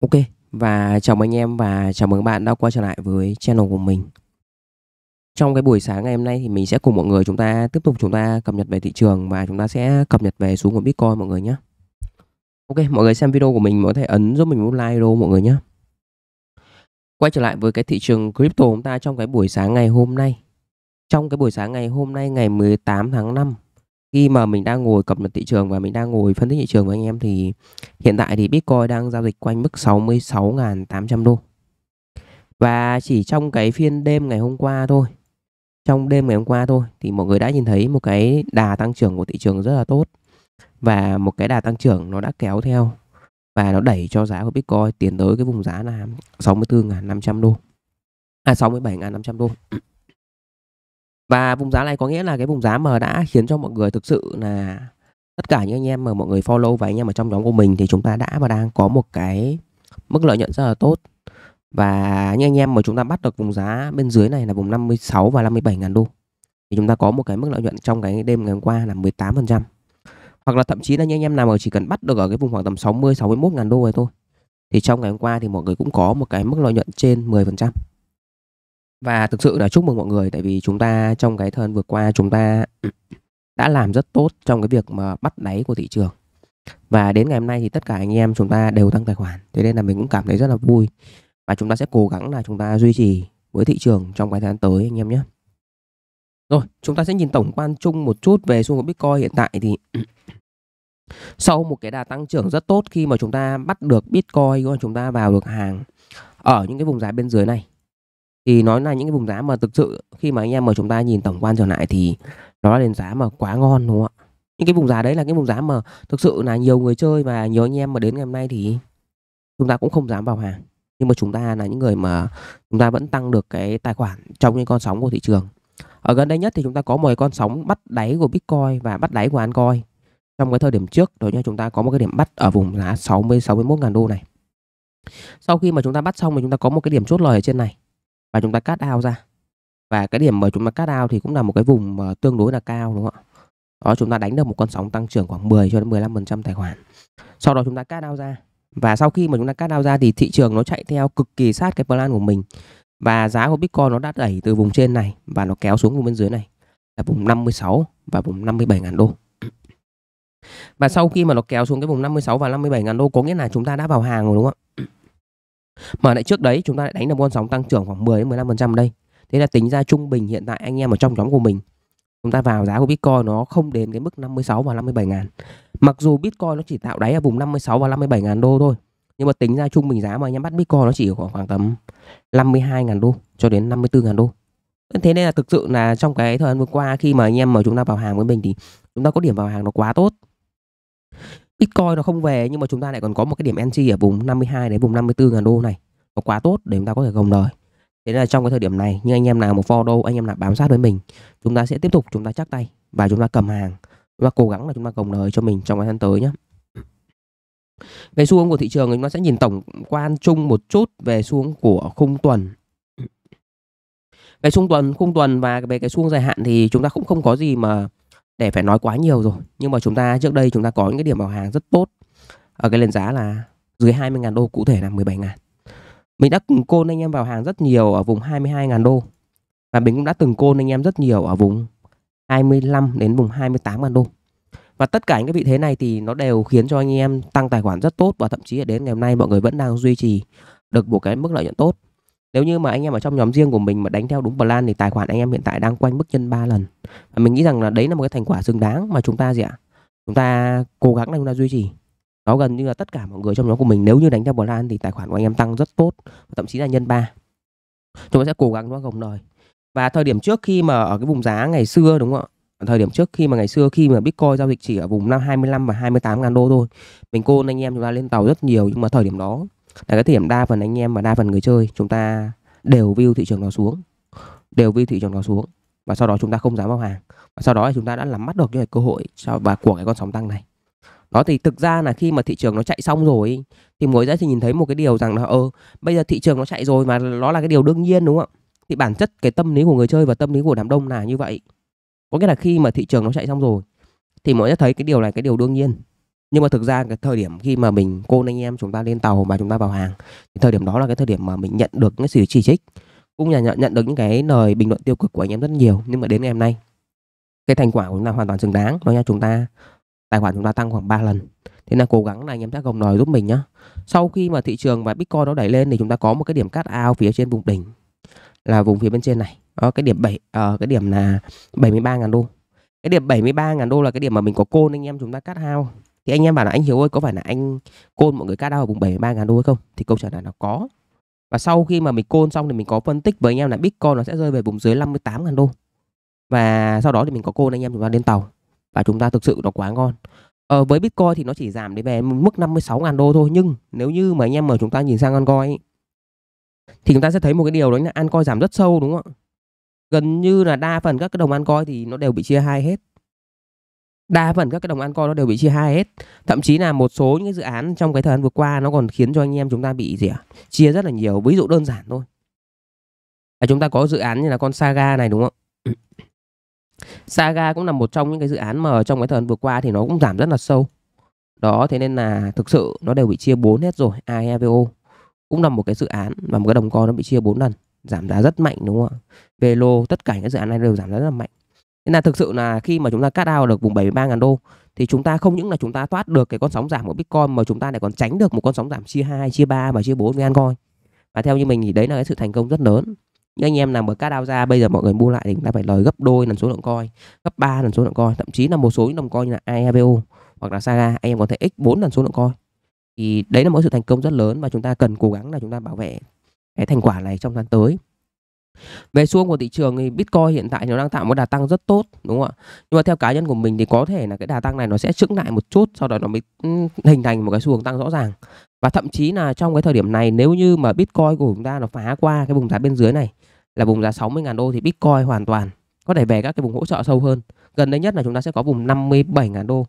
Ok, và chào mừng anh em và chào mừng các bạn đã quay trở lại với channel của mình. Trong cái buổi sáng ngày hôm nay thì mình sẽ cùng mọi người chúng ta tiếp tục chúng ta cập nhật về thị trường và chúng ta sẽ cập nhật về xuống của Bitcoin mọi người nhé. Ok, mọi người xem video của mình mọi người có thể ấn giúp mình một like đô mọi người nhé. Quay trở lại với cái thị trường crypto chúng ta trong cái buổi sáng ngày hôm nay. Trong cái buổi sáng ngày hôm nay ngày 18 tháng 5 khi mà mình đang ngồi cập nhật thị trường và mình đang ngồi phân tích thị trường với anh em thì hiện tại thì Bitcoin đang giao dịch quanh mức 66.800 đô. Và chỉ trong cái phiên đêm ngày hôm qua thôi, trong đêm ngày hôm qua thôi thì mọi người đã nhìn thấy một cái đà tăng trưởng của thị trường rất là tốt và một cái đà tăng trưởng nó đã kéo theo và nó đẩy cho giá của Bitcoin tiến tới cái vùng giá là 64.500 đô. À 67.500 đô và vùng giá này có nghĩa là cái vùng giá mà đã khiến cho mọi người thực sự là tất cả những anh em mà mọi người follow và anh em ở trong nhóm của mình thì chúng ta đã và đang có một cái mức lợi nhuận rất là tốt và những anh em mà chúng ta bắt được vùng giá bên dưới này là vùng 56 và 57 ngàn đô thì chúng ta có một cái mức lợi nhuận trong cái đêm ngày hôm qua là 18% hoặc là thậm chí là những anh em nào mà chỉ cần bắt được ở cái vùng khoảng tầm 60 61 ngàn đô này thôi thì trong ngày hôm qua thì mọi người cũng có một cái mức lợi nhuận trên 10% và thực sự là chúc mừng mọi người tại vì chúng ta trong cái thân vừa qua chúng ta đã làm rất tốt trong cái việc mà bắt đáy của thị trường và đến ngày hôm nay thì tất cả anh em chúng ta đều tăng tài khoản thế nên là mình cũng cảm thấy rất là vui và chúng ta sẽ cố gắng là chúng ta duy trì với thị trường trong cái tháng tới anh em nhé rồi chúng ta sẽ nhìn tổng quan chung một chút về xu hướng bitcoin hiện tại thì sau một cái đà tăng trưởng rất tốt khi mà chúng ta bắt được bitcoin chúng ta vào được hàng ở những cái vùng giá bên dưới này thì nói là những cái vùng giá mà thực sự khi mà anh em mà chúng ta nhìn tổng quan trở lại thì nó là nền giá mà quá ngon đúng không ạ những cái vùng giá đấy là cái vùng giá mà thực sự là nhiều người chơi và nhiều anh em mà đến ngày hôm nay thì chúng ta cũng không dám vào hàng nhưng mà chúng ta là những người mà chúng ta vẫn tăng được cái tài khoản trong những con sóng của thị trường ở gần đây nhất thì chúng ta có một con sóng bắt đáy của Bitcoin và bắt đáy của Ancoin trong cái thời điểm trước đó nha chúng ta có một cái điểm bắt ở vùng giá 60 61 ngàn đô này sau khi mà chúng ta bắt xong thì chúng ta có một cái điểm chốt lời ở trên này và chúng ta cắt out ra và cái điểm mà chúng ta cắt out thì cũng là một cái vùng tương đối là cao đúng không ạ đó chúng ta đánh được một con sóng tăng trưởng khoảng 10 cho đến 15% tài khoản sau đó chúng ta cắt out ra và sau khi mà chúng ta cắt out ra thì thị trường nó chạy theo cực kỳ sát cái plan của mình và giá của Bitcoin nó đã đẩy từ vùng trên này và nó kéo xuống vùng bên dưới này là vùng 56 và vùng 57 ngàn đô và sau khi mà nó kéo xuống cái vùng 56 và 57 ngàn đô có nghĩa là chúng ta đã vào hàng rồi đúng không ạ? mà lại trước đấy chúng ta lại đánh được con sóng tăng trưởng khoảng 10 đến 15% đây thế là tính ra trung bình hiện tại anh em ở trong nhóm của mình chúng ta vào giá của Bitcoin nó không đến cái mức 56 và 57 ngàn mặc dù Bitcoin nó chỉ tạo đáy ở vùng 56 và 57 ngàn đô thôi nhưng mà tính ra trung bình giá mà anh em bắt Bitcoin nó chỉ khoảng khoảng tầm 52 ngàn đô cho đến 54 ngàn đô thế nên là thực sự là trong cái thời gian vừa qua khi mà anh em mà chúng ta vào hàng với mình thì chúng ta có điểm vào hàng nó quá tốt Bitcoin nó không về nhưng mà chúng ta lại còn có một cái điểm entry ở vùng 52 đến vùng 54 ngàn đô này. Nó quá tốt để chúng ta có thể gồng lời. Thế là trong cái thời điểm này, như anh em nào một follow, anh em nào bám sát với mình, chúng ta sẽ tiếp tục chúng ta chắc tay và chúng ta cầm hàng. và cố gắng là chúng ta gồng lời cho mình trong cái tháng tới nhé. Về xu hướng của thị trường chúng ta sẽ nhìn tổng quan chung một chút về xu hướng của khung tuần. Về xung tuần, khung tuần và về cái xu hướng dài hạn thì chúng ta cũng không có gì mà để phải nói quá nhiều rồi nhưng mà chúng ta trước đây chúng ta có những cái điểm bảo hàng rất tốt ở cái lên giá là dưới 20.000 đô cụ thể là 17.000 mình đã cùng côn anh em vào hàng rất nhiều ở vùng 22.000 đô và mình cũng đã từng côn anh em rất nhiều ở vùng 25 đến vùng 28.000 đô và tất cả những cái vị thế này thì nó đều khiến cho anh em tăng tài khoản rất tốt và thậm chí đến ngày hôm nay mọi người vẫn đang duy trì được một cái mức lợi nhuận tốt nếu như mà anh em ở trong nhóm riêng của mình mà đánh theo đúng plan thì tài khoản anh em hiện tại đang quanh mức nhân 3 lần và mình nghĩ rằng là đấy là một cái thành quả xứng đáng mà chúng ta gì ạ chúng ta cố gắng là chúng ta duy trì nó gần như là tất cả mọi người trong nhóm của mình nếu như đánh theo plan thì tài khoản của anh em tăng rất tốt thậm chí là nhân 3 chúng ta sẽ cố gắng nó gồng đời và thời điểm trước khi mà ở cái vùng giá ngày xưa đúng không ạ thời điểm trước khi mà ngày xưa khi mà Bitcoin giao dịch chỉ ở vùng năm 25 và 28 ngàn đô thôi mình cô anh em chúng ta lên tàu rất nhiều nhưng mà thời điểm đó là cái điểm đa phần anh em và đa phần người chơi chúng ta đều view thị trường nó xuống đều view thị trường nó xuống và sau đó chúng ta không dám vào hàng và sau đó thì chúng ta đã nắm bắt được cái cơ hội cho và của cái con sóng tăng này đó thì thực ra là khi mà thị trường nó chạy xong rồi thì mỗi giá thì nhìn thấy một cái điều rằng là ơ ờ, ừ, bây giờ thị trường nó chạy rồi mà nó là cái điều đương nhiên đúng không ạ thì bản chất cái tâm lý của người chơi và tâm lý của đám đông là như vậy có nghĩa là khi mà thị trường nó chạy xong rồi thì mọi người thấy cái điều này cái điều đương nhiên nhưng mà thực ra cái thời điểm khi mà mình cô anh em chúng ta lên tàu mà chúng ta vào hàng thì thời điểm đó là cái thời điểm mà mình nhận được những sự chỉ trích cũng là nhận, nhận được những cái lời bình luận tiêu cực của anh em rất nhiều nhưng mà đến ngày hôm nay cái thành quả của chúng ta hoàn toàn xứng đáng nói nha chúng ta tài khoản chúng ta tăng khoảng 3 lần thế là cố gắng là anh em chắc gồng nồi giúp mình nhá sau khi mà thị trường và bitcoin nó đẩy lên thì chúng ta có một cái điểm cắt ao phía trên vùng đỉnh là vùng phía bên trên này đó, cái điểm 7 uh, ờ, cái điểm là 73.000 đô cái điểm 73.000 đô là cái điểm mà mình có côn anh em chúng ta cắt hao thì anh em bảo là anh Hiếu ơi có phải là anh côn mọi người cát đau ở vùng 73 ngàn đô hay không thì câu trả lời là có và sau khi mà mình côn xong thì mình có phân tích với anh em là Bitcoin nó sẽ rơi về vùng dưới 58 ngàn đô và sau đó thì mình có côn anh em chúng ta lên tàu và chúng ta thực sự nó quá ngon ờ, với Bitcoin thì nó chỉ giảm đến về mức 56 ngàn đô thôi nhưng nếu như mà anh em mà chúng ta nhìn sang Ancoin ấy, thì chúng ta sẽ thấy một cái điều đó là Ancoin giảm rất sâu đúng không ạ gần như là đa phần các cái đồng Ancoin thì nó đều bị chia hai hết đa phần các cái đồng ăn co nó đều bị chia hai hết thậm chí là một số những dự án trong cái thời gian vừa qua nó còn khiến cho anh em chúng ta bị gì ạ à? chia rất là nhiều ví dụ đơn giản thôi là chúng ta có dự án như là con saga này đúng không saga cũng là một trong những cái dự án mà trong cái thời gian vừa qua thì nó cũng giảm rất là sâu đó thế nên là thực sự nó đều bị chia bốn hết rồi aevo cũng là một cái dự án mà một cái đồng co nó bị chia bốn lần giảm giá rất mạnh đúng không ạ velo tất cả những dự án này đều giảm giá rất là mạnh nên là thực sự là khi mà chúng ta cắt out được vùng 73.000 đô thì chúng ta không những là chúng ta thoát được cái con sóng giảm của Bitcoin mà chúng ta lại còn tránh được một con sóng giảm chia 2, chia 3 và chia 4 với Ancoin. Và theo như mình thì đấy là cái sự thành công rất lớn. Như anh em nào mà cắt out ra bây giờ mọi người mua lại thì chúng ta phải lời gấp đôi lần số lượng coin, gấp 3 lần số lượng coin, thậm chí là một số những đồng coin như là IAVO hoặc là Saga anh em có thể x 4 lần số lượng coin. Thì đấy là một sự thành công rất lớn và chúng ta cần cố gắng là chúng ta bảo vệ cái thành quả này trong tháng tới về xuống của thị trường thì Bitcoin hiện tại nó đang tạo một đà tăng rất tốt đúng không ạ nhưng mà theo cá nhân của mình thì có thể là cái đà tăng này nó sẽ chững lại một chút sau đó nó mới ừ, hình thành một cái xu hướng tăng rõ ràng và thậm chí là trong cái thời điểm này nếu như mà Bitcoin của chúng ta nó phá qua cái vùng giá bên dưới này là vùng giá 60.000 đô thì Bitcoin hoàn toàn có thể về các cái vùng hỗ trợ sâu hơn gần đây nhất là chúng ta sẽ có vùng 57.000 đô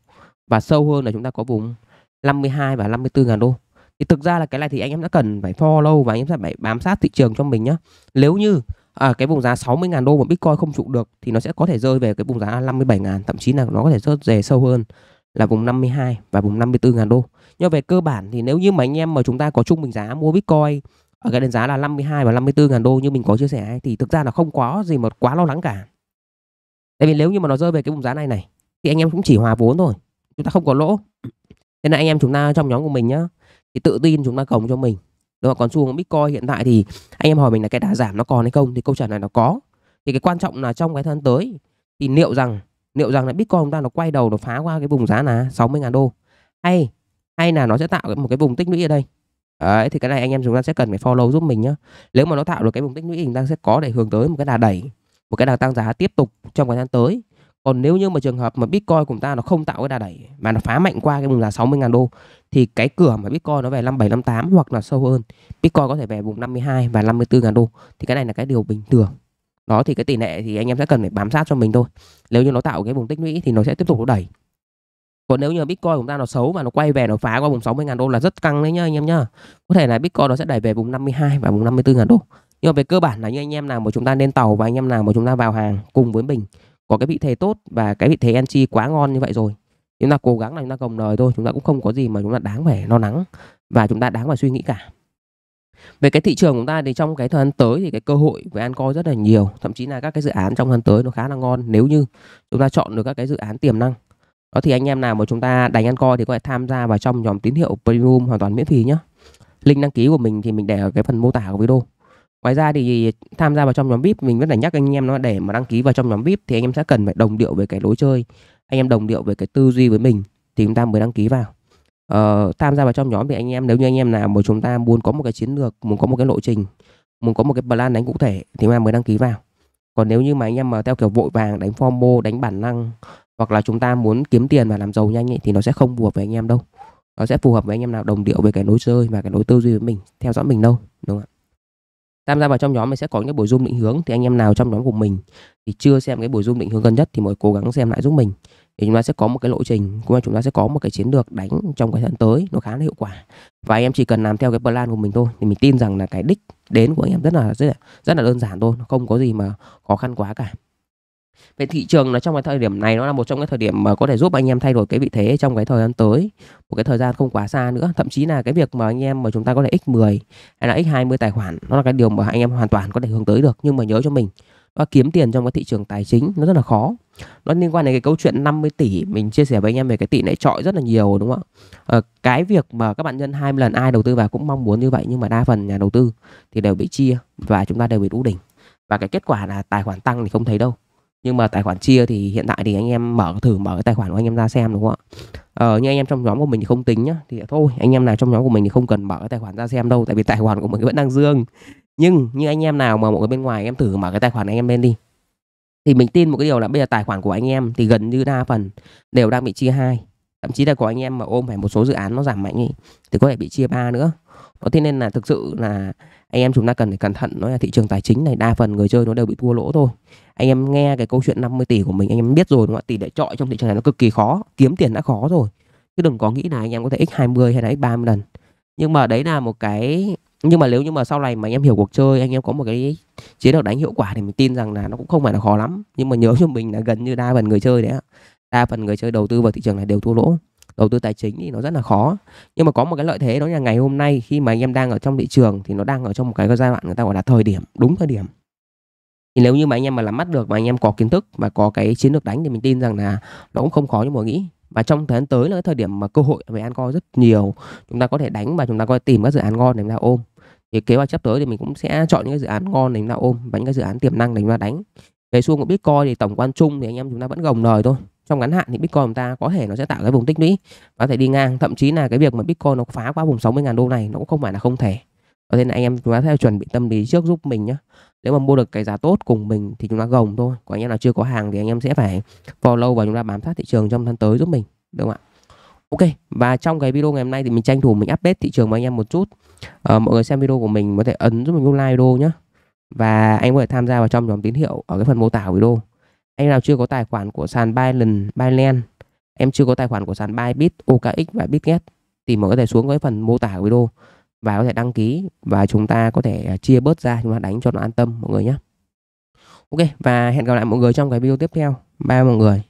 và sâu hơn là chúng ta có vùng 52 và 54.000 đô thì thực ra là cái này thì anh em đã cần phải follow và anh em sẽ phải bám sát thị trường cho mình nhé nếu như à, cái vùng giá 60.000 đô một Bitcoin không trụ được thì nó sẽ có thể rơi về cái vùng giá 57.000 thậm chí là nó có thể rớt về sâu hơn là vùng 52 và vùng 54.000 đô nhưng về cơ bản thì nếu như mà anh em mà chúng ta có trung bình giá mua Bitcoin ở cái đánh giá là 52 và 54 ngàn đô như mình có chia sẻ thì thực ra là không có gì mà quá lo lắng cả tại vì nếu như mà nó rơi về cái vùng giá này này thì anh em cũng chỉ hòa vốn thôi chúng ta không có lỗ nên là anh em chúng ta trong nhóm của mình nhá thì tự tin chúng ta cống cho mình đúng không còn xu hướng bitcoin hiện tại thì anh em hỏi mình là cái đà giảm nó còn hay không thì câu trả lời nó có thì cái quan trọng là trong cái thân tới thì liệu rằng liệu rằng là bitcoin chúng ta nó quay đầu nó phá qua cái vùng giá là 60.000 đô hay hay là nó sẽ tạo một cái vùng tích lũy ở đây Đấy, thì cái này anh em chúng ta sẽ cần phải follow giúp mình nhé Nếu mà nó tạo được cái vùng tích lũy thì chúng ta sẽ có để hướng tới một cái đà đẩy Một cái đà tăng giá tiếp tục trong cái gian tới còn nếu như mà trường hợp mà Bitcoin của ta nó không tạo cái đà đẩy mà nó phá mạnh qua cái vùng là 60.000 đô thì cái cửa mà Bitcoin nó về 57 58 hoặc là sâu hơn, Bitcoin có thể về vùng 52 và 54.000 đô thì cái này là cái điều bình thường. Đó thì cái tỷ lệ thì anh em sẽ cần phải bám sát cho mình thôi. Nếu như nó tạo cái vùng tích lũy thì nó sẽ tiếp tục nó đẩy. Còn nếu như Bitcoin của ta nó xấu và nó quay về nó phá qua vùng 60.000 đô là rất căng đấy nhá anh em nhá. Có thể là Bitcoin nó sẽ đẩy về vùng 52 và vùng 54.000 đô. Nhưng mà về cơ bản là như anh em nào mà chúng ta nên tàu và anh em nào mà chúng ta vào hàng cùng với mình có cái vị thế tốt và cái vị thế NC quá ngon như vậy rồi chúng ta cố gắng là chúng ta gồng lời thôi chúng ta cũng không có gì mà chúng ta đáng phải lo lắng và chúng ta đáng phải suy nghĩ cả về cái thị trường của chúng ta thì trong cái thời gian tới thì cái cơ hội về Ancoin rất là nhiều thậm chí là các cái dự án trong thời gian tới nó khá là ngon nếu như chúng ta chọn được các cái dự án tiềm năng đó thì anh em nào mà chúng ta đánh Ancoin thì có thể tham gia vào trong nhóm tín hiệu Premium hoàn toàn miễn phí nhé link đăng ký của mình thì mình để ở cái phần mô tả của video ngoài ra thì tham gia vào trong nhóm vip mình vẫn là nhắc anh em nó để mà đăng ký vào trong nhóm vip thì anh em sẽ cần phải đồng điệu về cái lối chơi anh em đồng điệu về cái tư duy với mình thì chúng ta mới đăng ký vào ờ, tham gia vào trong nhóm thì anh em nếu như anh em nào mà chúng ta muốn có một cái chiến lược muốn có một cái lộ trình muốn có một cái plan đánh cụ thể thì mà mới đăng ký vào còn nếu như mà anh em mà theo kiểu vội vàng đánh formo đánh bản năng hoặc là chúng ta muốn kiếm tiền và làm giàu nhanh ấy, thì nó sẽ không phù hợp với anh em đâu nó sẽ phù hợp với anh em nào đồng điệu về cái lối chơi và cái lối tư duy với mình theo dõi mình đâu đúng không ạ tham gia vào trong nhóm mình sẽ có những buổi zoom định hướng thì anh em nào trong nhóm của mình thì chưa xem cái buổi zoom định hướng gần nhất thì mọi cố gắng xem lại giúp mình thì chúng ta sẽ có một cái lộ trình cũng là chúng ta sẽ có một cái chiến lược đánh trong cái thời gian tới nó khá là hiệu quả và anh em chỉ cần làm theo cái plan của mình thôi thì mình tin rằng là cái đích đến của anh em rất là rất là, rất là đơn giản thôi nó không có gì mà khó khăn quá cả về thị trường là trong cái thời điểm này nó là một trong cái thời điểm mà có thể giúp anh em thay đổi cái vị thế trong cái thời gian tới một cái thời gian không quá xa nữa thậm chí là cái việc mà anh em mà chúng ta có thể x10 hay là x20 tài khoản nó là cái điều mà anh em hoàn toàn có thể hướng tới được nhưng mà nhớ cho mình nó kiếm tiền trong cái thị trường tài chính nó rất là khó nó liên quan đến cái câu chuyện 50 tỷ mình chia sẻ với anh em về cái tỷ lệ trọi rất là nhiều đúng không ạ à, cái việc mà các bạn nhân hai lần ai đầu tư vào cũng mong muốn như vậy nhưng mà đa phần nhà đầu tư thì đều bị chia và chúng ta đều bị đũ đỉnh và cái kết quả là tài khoản tăng thì không thấy đâu nhưng mà tài khoản chia thì hiện tại thì anh em mở thử mở cái tài khoản của anh em ra xem đúng không ạ ờ, như anh em trong nhóm của mình thì không tính nhá thì thôi anh em nào trong nhóm của mình thì không cần mở cái tài khoản ra xem đâu tại vì tài khoản của mình vẫn đang dương nhưng như anh em nào mà một cái bên ngoài em thử mở cái tài khoản anh em lên đi thì mình tin một cái điều là bây giờ tài khoản của anh em thì gần như đa phần đều đang bị chia hai thậm chí là có anh em mà ôm phải một số dự án nó giảm mạnh ấy, thì có thể bị chia ba nữa đó thế nên là thực sự là anh em chúng ta cần phải cẩn thận nó là thị trường tài chính này đa phần người chơi nó đều bị thua lỗ thôi anh em nghe cái câu chuyện 50 tỷ của mình anh em biết rồi đúng không ạ tỷ lệ trọi trong thị trường này nó cực kỳ khó kiếm tiền đã khó rồi chứ đừng có nghĩ là anh em có thể x 20 hay là x 30 lần nhưng mà đấy là một cái nhưng mà nếu như mà sau này mà anh em hiểu cuộc chơi anh em có một cái chiến lược đánh hiệu quả thì mình tin rằng là nó cũng không phải là khó lắm nhưng mà nhớ cho mình là gần như đa phần người chơi đấy ạ đa phần người chơi đầu tư vào thị trường này đều thua lỗ đầu tư tài chính thì nó rất là khó nhưng mà có một cái lợi thế đó là ngày hôm nay khi mà anh em đang ở trong thị trường thì nó đang ở trong một cái giai đoạn người ta gọi là thời điểm đúng thời điểm thì nếu như mà anh em mà làm mắt được mà anh em có kiến thức và có cái chiến lược đánh thì mình tin rằng là nó cũng không khó như mọi nghĩ và trong thời gian tới là cái thời điểm mà cơ hội về ăn rất nhiều chúng ta có thể đánh và chúng ta có thể tìm các dự án ngon để chúng ta ôm thì kế hoạch sắp tới thì mình cũng sẽ chọn những cái dự án ngon để chúng ta ôm và những cái dự án tiềm năng để chúng ta đánh về xu của bitcoin thì tổng quan chung thì anh em chúng ta vẫn gồng lời thôi trong ngắn hạn thì bitcoin chúng ta có thể nó sẽ tạo cái vùng tích lũy có thể đi ngang thậm chí là cái việc mà bitcoin nó phá qua vùng 60.000 đô này nó cũng không phải là không thể Ờ, thế nên anh em chúng ta sẽ chuẩn bị tâm lý trước giúp mình nhé. Nếu mà mua được cái giá tốt cùng mình thì chúng ta gồng thôi. Còn anh em nào chưa có hàng thì anh em sẽ phải follow và chúng ta bám sát thị trường trong tháng tới giúp mình. Được không ạ? Ok, và trong cái video ngày hôm nay thì mình tranh thủ mình update thị trường với anh em một chút. À, mọi người xem video của mình có thể ấn giúp mình nút like video nhé. Và anh có thể tham gia vào trong nhóm tín hiệu ở cái phần mô tả video. Anh nào chưa có tài khoản của sàn Binance, Binance em chưa có tài khoản của sàn Bybit, OKX và Bitget thì mọi người có thể xuống cái phần mô tả của video và có thể đăng ký và chúng ta có thể à, chia bớt ra chúng ta đánh cho nó an tâm mọi người nhé ok và hẹn gặp lại mọi người trong cái video tiếp theo bye mọi người